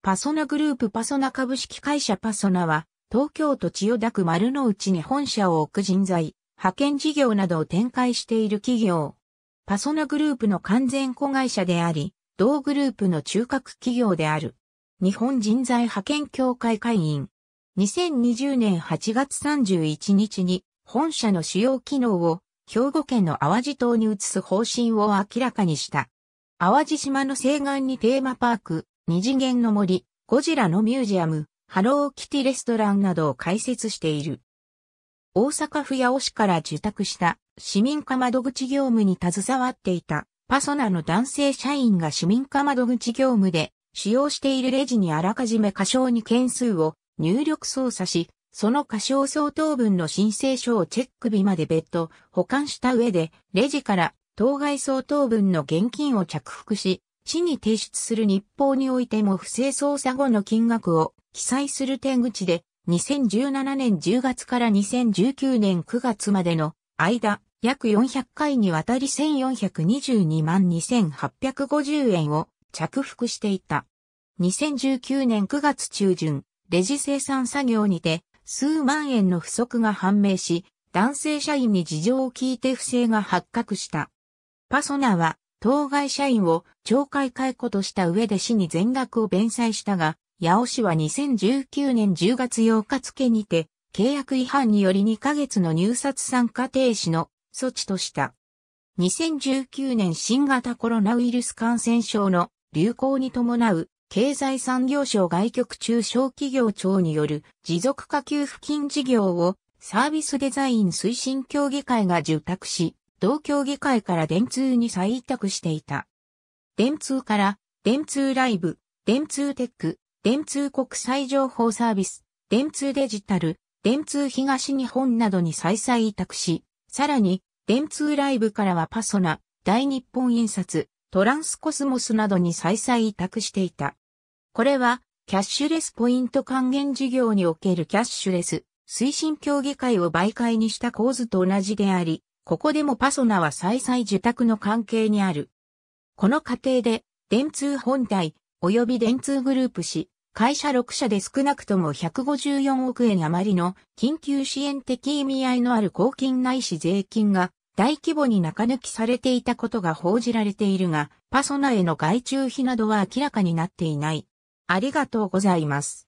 パソナグループパソナ株式会社パソナは、東京都千代田区丸の内に本社を置く人材、派遣事業などを展開している企業。パソナグループの完全子会社であり、同グループの中核企業である。日本人材派遣協会会員。2020年8月31日に本社の主要機能を兵庫県の淡路島に移す方針を明らかにした。淡路島の西岸にテーマパーク、二次元の森、ゴジラのミュージアム、ハローキティレストランなどを開設している。大阪府八尾市から受託した市民課窓口業務に携わっていたパソナの男性社員が市民課窓口業務で使用しているレジにあらかじめ過小に件数を入力操作し、その過小相当分の申請書をチェック日まで別途保管した上で、レジから当該相当分の現金を着服し、市に提出する日報においても不正捜査後の金額を記載する手口で、2017年10月から2019年9月までの間、約400回にわたり1422万2850円を着服していた。2019年9月中旬、レジ生産作業にて数万円の不足が判明し、男性社員に事情を聞いて不正が発覚した。パソナは当該社員を懲戒解雇とした上で市に全額を弁済したが、八尾市は2019年10月8日付にて、契約違反により2ヶ月の入札参加停止の措置とした。2019年新型コロナウイルス感染症の流行に伴う経済産業省外局中小企業庁による持続化給付金事業をサービスデザイン推進協議会が受託し、同協議会から電通に再委託していた。電通から、電通ライブ、電通テック、電通国際情報サービス、電通デジタル、電通東日本などに再々委託し、さらに、電通ライブからはパソナ、大日本印刷、トランスコスモスなどに再々委託していた。これは、キャッシュレスポイント還元事業におけるキャッシュレス推進協議会を媒介にした構図と同じであり、ここでもパソナは再々受託の関係にある。この過程で、電通本体、及び電通グループ氏、会社6社で少なくとも154億円余りの緊急支援的意味合いのある公金ないし税金が大規模に中抜きされていたことが報じられているが、パソナへの外注費などは明らかになっていない。ありがとうございます。